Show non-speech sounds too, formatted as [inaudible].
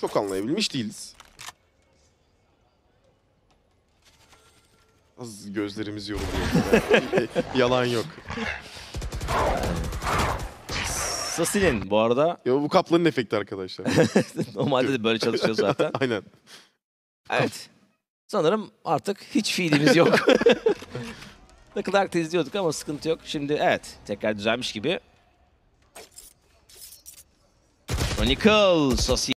çok anlayabilmiş değiliz. Az gözlerimiz yoruluyor. [laughs] Yalan yok. Sasil'in bu arada. Ya bu kaplanın efekti arkadaşlar. [laughs] Normalde de böyle çalışıyor [laughs] zaten. Aynen. Evet. Sanırım artık hiç fiilimiz yok. ne kadar izliyorduk ama sıkıntı yok. Şimdi evet tekrar düzelmiş gibi. Chronicle Sasil.